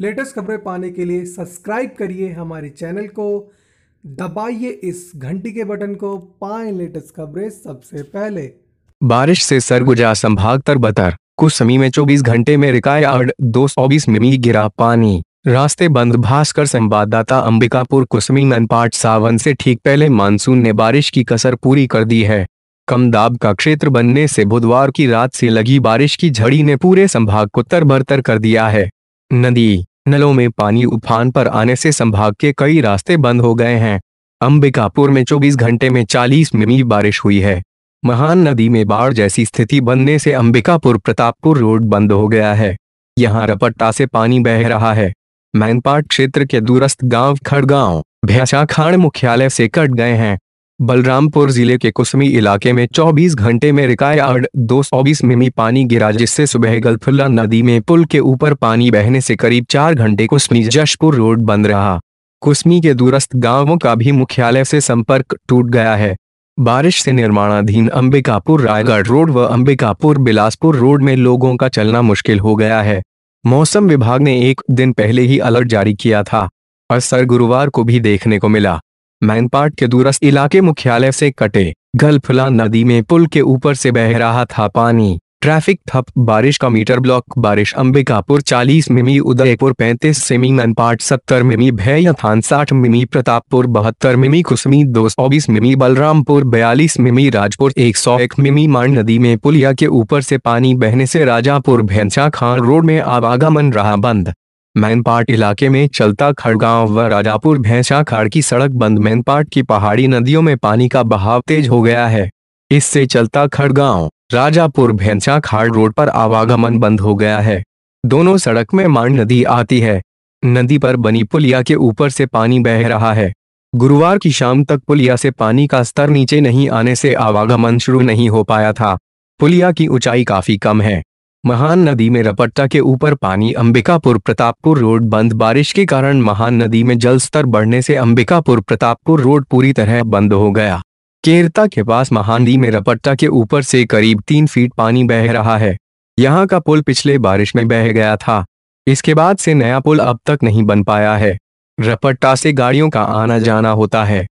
latest खबरें पाने के लिए सब्सक्राइब करिए हमारे चैनल को दबाइए इस घंटी के बटन को पाएं लेटेस्ट खबरें सबसे पहले बारिश से सरगुजा संभाग बतर कुछ समय में 24 घंटे में रिकायर्ड बीस मिमी गिरा पानी रास्ते बंद भास्कर संवाददाता अंबिकापुर कुसमी मनपाट सावन से ठीक पहले मानसून ने बारिश की कसर पूरी कर दी है कम दाब का क्षेत्र बनने से बुधवार की रात से लगी बारिश की झड़ी ने पूरे संभाग को तर बरतर कर दिया है नदी नलों में पानी उफान पर आने से संभाग के कई रास्ते बंद हो गए हैं अंबिकापुर में 24 घंटे में 40 मिमी बारिश हुई है महान नदी में बाढ़ जैसी स्थिति बनने से अंबिकापुर प्रतापपुर रोड बंद हो गया है यहाँ रपट्टा से पानी बह रहा है मैनपाट क्षेत्र के दूरस्थ गांव खड़गांव भैंसा मुख्यालय से कट गए हैं बलरामपुर जिले के कुसमी इलाके में 24 घंटे में रिकायर्ड 220 मिमी पानी गिरा जिससे सुबह गलफुल्ला नदी में पुल के ऊपर पानी बहने से करीब चार घंटे कुसमी जशपुर रोड बंद रहा कुसमी के दूरस्थ गांवों का भी मुख्यालय से संपर्क टूट गया है बारिश से निर्माणाधीन अंबिकापुर रायगढ़ रोड व अंबिकापुर बिलासपुर रोड में लोगों का चलना मुश्किल हो गया है मौसम विभाग ने एक दिन पहले ही अलर्ट जारी किया था असर गुरुवार को भी देखने को मिला मैनपाट के दूरस्थ इलाके मुख्यालय से कटे गलफला नदी में पुल के ऊपर से बह रहा था पानी ट्रैफिक ठप बारिश का मीटर ब्लॉक बारिश अंबिकापुर 40 मिमी उदयपुर 35 सेमी मनपाट 70 मिमी भैयाथान 60 मिमी प्रतापपुर बहत्तर मिमी कुसमी दो मिमी बलरामपुर 42 मिमी राजपुर 101 मिमी मांड नदी में पुलिया के ऊपर से पानी बहने से राजापुर भैंसा खान रोड में आवागमन रहा बंद मैनपाट इलाके में चलता खड़गांव व राजापुर भैंसा खाड़ की सड़क बंद मैनपाट की पहाड़ी नदियों में पानी का बहाव तेज हो गया है इससे चलता खड़गांव राजापुर भैंसा खाड़ रोड पर आवागमन बंद हो गया है दोनों सड़क में मांड नदी आती है नदी पर बनी पुलिया के ऊपर से पानी बह रहा है गुरुवार की शाम तक पुलिया से पानी का स्तर नीचे नहीं आने से आवागमन शुरू नहीं हो पाया था पुलिया की ऊंचाई काफी कम है महान नदी में रपट्टा के ऊपर पानी अंबिकापुर प्रतापपुर रोड बंद बारिश के कारण महान नदी में जल स्तर बढ़ने से अंबिकापुर प्रतापपुर रोड पूरी तरह बंद हो गया केरता के पास महानदी में रपट्टा के ऊपर से करीब तीन फीट पानी बह रहा है यहाँ का पुल पिछले बारिश में बह गया था इसके बाद से नया पुल अब तक नहीं बन पाया है रपट्टा से गाड़ियों का आना जाना होता है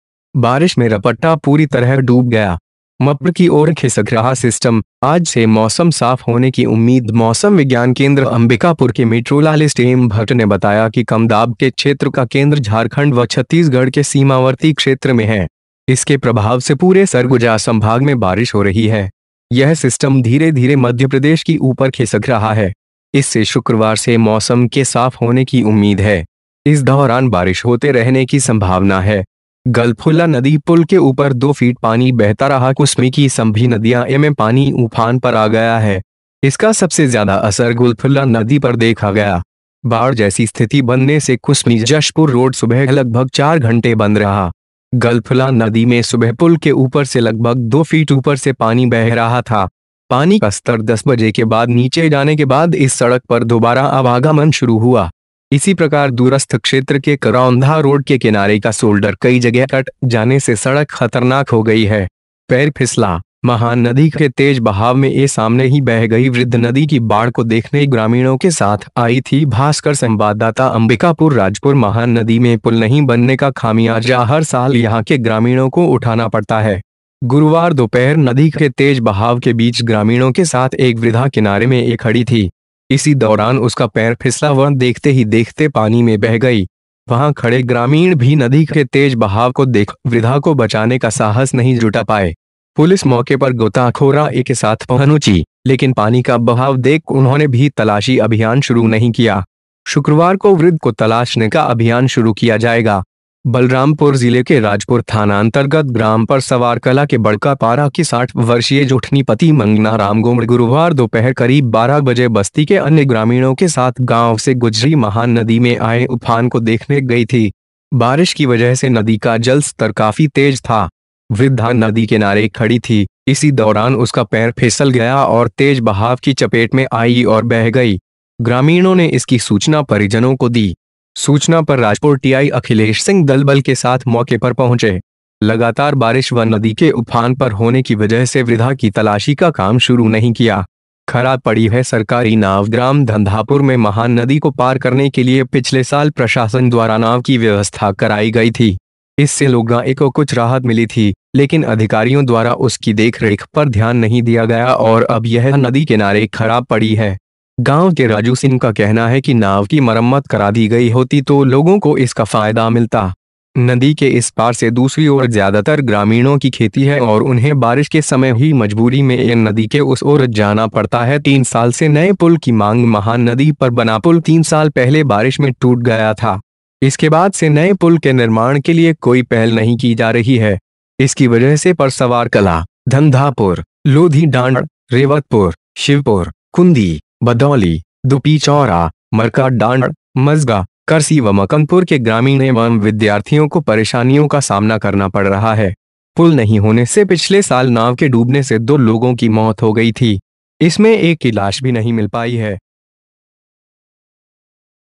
बारिश में रपट्टा पूरी तरह डूब गया मप्र की ओर खिसक रहा सिस्टम आज से मौसम साफ होने की उम्मीद मौसम विज्ञान केंद्र अंबिकापुर के मेट्रोलालिस्ट एम भट्ट ने बताया कि कम दाब के क्षेत्र का केंद्र झारखंड व छत्तीसगढ़ के सीमावर्ती क्षेत्र में है इसके प्रभाव से पूरे सरगुजा संभाग में बारिश हो रही है यह सिस्टम धीरे धीरे मध्य प्रदेश की ऊपर खिसक रहा है इससे शुक्रवार से मौसम के साफ होने की उम्मीद है इस दौरान बारिश होते रहने की संभावना है गलफुला नदी पुल के ऊपर दो फीट पानी बहता रहा कुसमी की संभी नदियां में पानी उफान पर आ गया है इसका सबसे ज्यादा असर गुलफुल्ला नदी पर देखा गया बाढ़ जैसी स्थिति बनने से कुसमी जशपुर रोड सुबह लगभग चार घंटे बंद रहा गलफुला नदी में सुबह पुल के ऊपर से लगभग दो फीट ऊपर से पानी बह रहा था पानी का स्तर दस बजे के बाद नीचे जाने के बाद इस सड़क पर दोबारा आवागमन शुरू हुआ इसी प्रकार दूरस्थ क्षेत्र के करौंधा रोड के किनारे का सोल्डर कई जगह कट जाने से सड़क खतरनाक हो गई है पैर फिसला महान नदी के तेज बहाव में ये सामने ही बह गई वृद्ध नदी की बाढ़ को देखने ग्रामीणों के साथ आई थी भास्कर संवाददाता अंबिकापुर राजपुर महान नदी में पुल नहीं बनने का खामियाजा हर साल यहाँ के ग्रामीणों को उठाना पड़ता है गुरुवार दोपहर नदी के तेज बहाव के बीच ग्रामीणों के साथ एक वृद्धा किनारे में एक खड़ी थी इसी दौरान उसका पैर फिसला व देखते ही देखते पानी में बह गई वहां खड़े ग्रामीण भी नदी के तेज बहाव को देख वृद्धा को बचाने का साहस नहीं जुटा पाए पुलिस मौके पर गोताखोरा एक साथ पहुंची लेकिन पानी का बहाव देख उन्होंने भी तलाशी अभियान शुरू नहीं किया शुक्रवार को वृद्ध को तलाशने का अभियान शुरू किया जाएगा बलरामपुर जिले के राजपुर थाना अंतर्गत ग्राम पर सवारकला के बड़का पारा की साठ वर्षीय जोठनी पति मंगना राम गोमड़ गुरुवार दोपहर करीब 12 बजे बस्ती के अन्य ग्रामीणों के साथ गांव से गुजरी महान नदी में आए उफान को देखने गई थी बारिश की वजह से नदी का जल स्तर काफी तेज था वृद्धा नदी किनारे खड़ी थी इसी दौरान उसका पैर फिसल गया और तेज बहाव की चपेट में आई और बह गई ग्रामीणों ने इसकी सूचना परिजनों को दी सूचना पर राजपुर टीआई अखिलेश सिंह दलबल के साथ मौके पर पहुंचे लगातार बारिश व नदी के उफान पर होने की वजह से वृद्धा की तलाशी का काम शुरू नहीं किया खराब पड़ी है सरकारी नाव ग्राम धंधापुर में महान नदी को पार करने के लिए पिछले साल प्रशासन द्वारा नाव की व्यवस्था कराई गई थी इससे लोगों को कुछ राहत मिली थी लेकिन अधिकारियों द्वारा उसकी देखरेख पर ध्यान नहीं दिया गया और अब यह नदी किनारे खराब पड़ी है गांव के राजू सिंह का कहना है कि नाव की मरम्मत करा दी गई होती तो लोगों को इसका फायदा मिलता नदी के इस पार से दूसरी ओर ज्यादातर ग्रामीणों की खेती है और उन्हें बारिश के समय ही मजबूरी में इन नदी के उस ओर जाना पड़ता है तीन साल से नए पुल की मांग महान नदी पर बना पुल तीन साल पहले बारिश में टूट गया था इसके बाद से नए पुल के निर्माण के लिए कोई पहल नहीं की जा रही है इसकी वजह से परसवार कला धंधापुर लोधी डांड रेवतपुर शिवपुर कुंदी बदौली दुपी चौरा मरका डांड मजगा करसी व मकनपुर के ग्रामीण एवं विद्यार्थियों को परेशानियों का सामना करना पड़ रहा है पुल नहीं होने से पिछले साल नाव के डूबने से दो लोगों की मौत हो गई थी इसमें एक की लाश भी नहीं मिल पाई है